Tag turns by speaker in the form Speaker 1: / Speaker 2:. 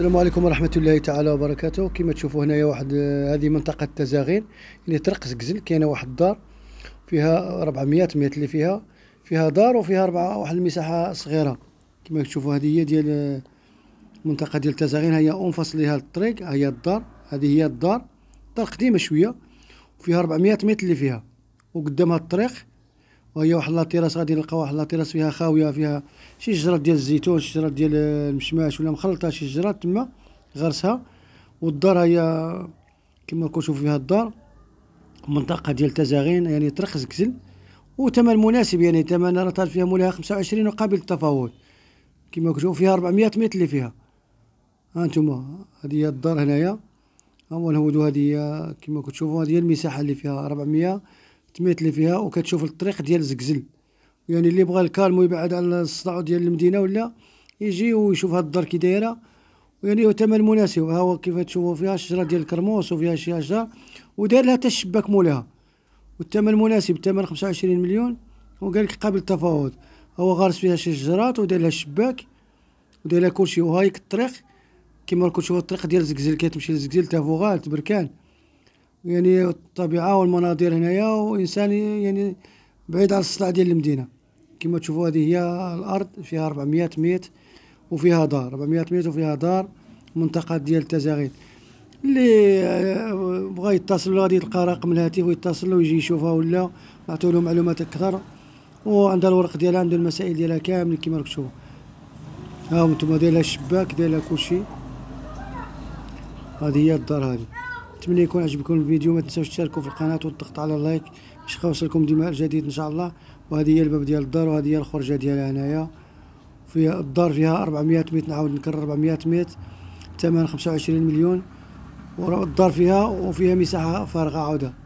Speaker 1: السلام عليكم ورحمة الله تعالى وبركاته كما تشوفوا هنايا واحد آه، هذه منطقة تزاغين يعني ترقص قزل كاينة واحد الدار فيها 400 متر اللي فيها فيها دار وفيها أربعة واحد المساحة صغيرة كما تشوفوا هذه هي ديال المنطقة آه، ديال تزاغين هي لها الطريق هي الدار هذه هي الدار دار قديمة شوية وفيها 400 متر اللي فيها وقدامها الطريق وهي واحد لاطيراس غادي نلقى واحد لاطيراس فيها خاويه فيها شي جرات ديال الزيتون شي جرات ديال المشماش ولا مخلطه شي جرات تما غرسها والدار هي كما كنشوفوا فيها الدار منطقه ديال تزاغين يعني ترخص كسل وثمن مناسب يعني ثمن راه فيها مولاها 25 وقابل للتفاوض كما كنشوفوا فيها 400 متر اللي فيها هانتوما هذه هي الدار هنايا ها هو الهودو هذه كما كتشوفوا هذه هي المساحه اللي فيها 400 تماثلي فيها وكتشوف الطريق ديال زكزل يعني اللي بغى الكالم ويبعد على الصداع ديال المدينه ولا يجي ويشوف هاد الدار كي دايره يعني ثمن مناسب ها هو كيف تشوفوا فيها الشجره ديال الكرموس وفيها شي اشجار ودار لها حتى الشباك مولها والثمن مناسب الثمن 25 مليون وقال لك قابل التفاوض هو غارس فيها شي شجرات ودار لها الشباك ودار لها كلشي وهايك الطريق كما راكم تشوفوا الطريق ديال زكزل كتمشي لزكزل تافوغال تبركان يعني الطبيعه والمناظر هنايا وانسان يعني بعيد على السطح ديال المدينه كما تشوفوا هذه هي الارض فيها 400 ميت وفيها دار 400 ميت وفيها دار منطقه ديال التزاغيد اللي آه، بغى يتصل غادي يلقى رقم الهاتف ويتصل ويجي يشوفها ولا نعطيو له معلومات اكثر وعندها الورق ديالها عنده المسائل ديالها كاملين كما راك تشوفوا ها انتم ديالها الشباك ديالها كلشي هذه هي الدار هذه نتمنى يكون عجبكم الفيديو ما تنساوش تشاركوا في القناه والضغط على اللايك باش يوصلكم ديما جديد ان شاء الله وهذه هي الباب ديال الدار وهذه هي الخرجه ديالها هنايا فيها الدار فيها 400 متر نعاود نكرر 400 متر ثمن 25 مليون والدار فيها وفيها مساحه فارغه عوده